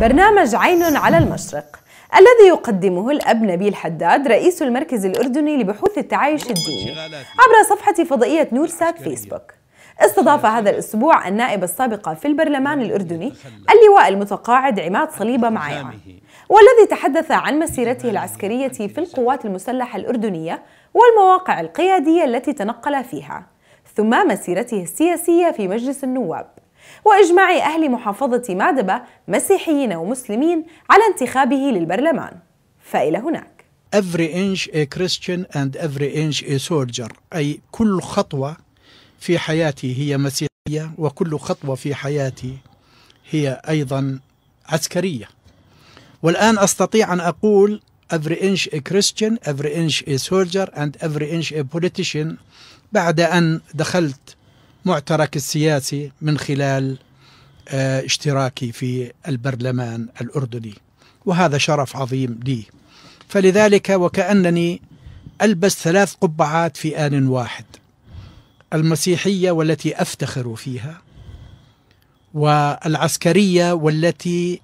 برنامج عين على المشرق الذي يقدمه الأب نبيل حداد رئيس المركز الأردني لبحوث التعايش الديني عبر صفحة فضائية نورسات فيسبوك استضاف هذا الأسبوع النائبة السابقة في البرلمان الأردني اللواء المتقاعد عماد صليبة معايا والذي تحدث عن مسيرته العسكرية في القوات المسلحة الأردنية والمواقع القيادية التي تنقل فيها ثم مسيرته السياسية في مجلس النواب وإجماع أهل محافظة مادبة مسيحيين ومسلمين على انتخابه للبرلمان فإلى هناك every inch a Christian and every inch a soldier أي كل خطوة في حياتي هي مسيحية وكل خطوة في حياتي هي أيضا عسكرية والآن أستطيع أن أقول every inch a Christian every inch a soldier and every inch a politician بعد أن دخلت معترك السياسي من خلال آه، اشتراكي في البرلمان الأردني وهذا شرف عظيم لي فلذلك وكأنني ألبس ثلاث قبعات في آن واحد المسيحية والتي أفتخر فيها والعسكرية والتي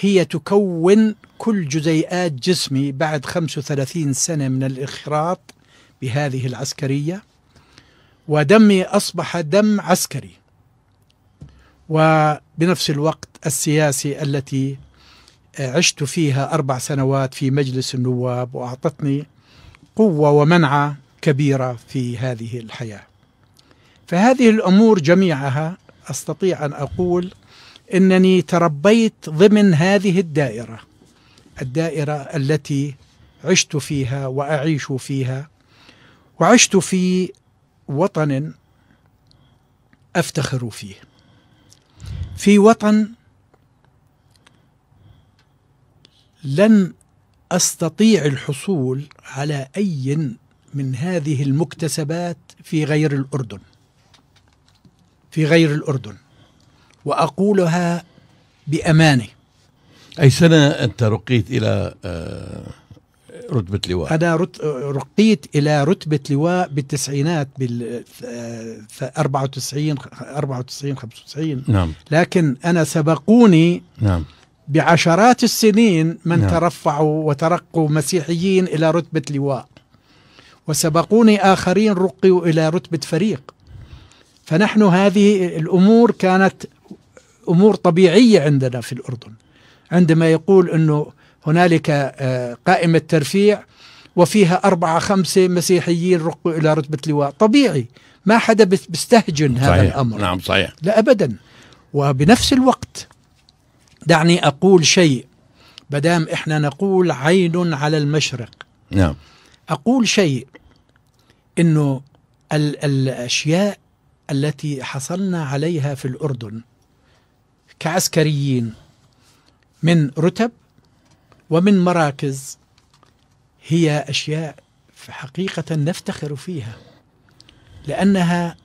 هي تكون كل جزيئات جسمي بعد 35 سنة من الإخراط بهذه العسكرية ودمي أصبح دم عسكري وبنفس الوقت السياسي التي آه، عشت فيها أربع سنوات في مجلس النواب وأعطتني قوة ومنعة كبيرة في هذه الحياة فهذه الأمور جميعها أستطيع أن أقول أنني تربيت ضمن هذه الدائرة الدائرة التي عشت فيها وأعيش فيها وعشت في وطن افتخر فيه في وطن لن استطيع الحصول على اي من هذه المكتسبات في غير الاردن في غير الاردن واقولها بامانه اي سنه انت رقيت الى آه، رتبة لواء أنا رت... رقيت إلى رتبة لواء بالتسعينات بال 94 94 95 نعم لكن أنا سبقوني نعم بعشرات السنين من نعم. ترفعوا وترقوا مسيحيين إلى رتبة لواء وسبقوني آخرين رقوا إلى رتبة فريق فنحن هذه الأمور كانت أمور طبيعية عندنا في الأردن عندما يقول أنه هنالك آه، قائمة ترفيع وفيها أربعة خمسة مسيحيين رقوا إلى رتبة لواء طبيعي ما حدا بيستهجن هذا صحيح. الأمر نعم صحيح لا أبدا وبنفس الوقت دعني أقول شيء بدام إحنا نقول عين على المشرق نعم أقول شيء أنه ال- الأشياء التي حصلنا عليها في الأردن كعسكريين من رتب ومن مراكز هي أشياء حقيقة نفتخر فيها لأنها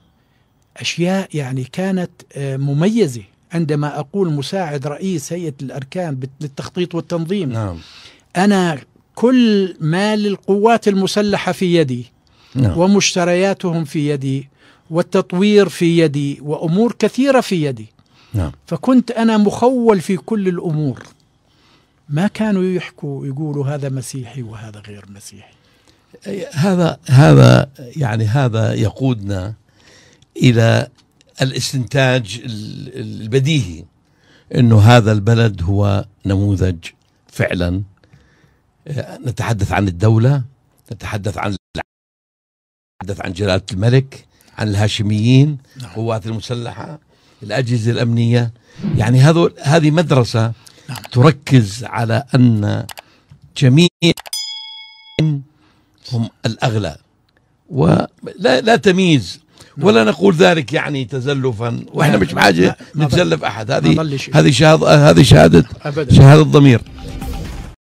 أشياء يعني كانت آه، مميزة عندما أقول مساعد رئيس هيئة الأركان للتخطيط والتنظيم نعم. أنا كل ما للقوات المسلحة في يدي نعم. ومشترياتهم في يدي والتطوير في يدي وأمور كثيرة في يدي نعم. فكنت أنا مخول في كل الأمور ما كانوا يحكوا يقولوا هذا مسيحي وهذا غير مسيحي هذا هذا يعني هذا يقودنا الى الاستنتاج البديهي انه هذا البلد هو نموذج فعلا آه، نتحدث عن الدوله نتحدث عن نتحدث عن جلاله الملك عن الهاشميين نعم. القوات المسلحه الاجهزه الامنيه يعني هذول هذه مدرسه تركز على أن جميع هم الأغلى ولا لا تمييز نعم. ولا نقول ذلك يعني تزلفا واحنا مش بحاجه نتزلف احد هذه هذه شهاده هذه شهاده شهاده ضمير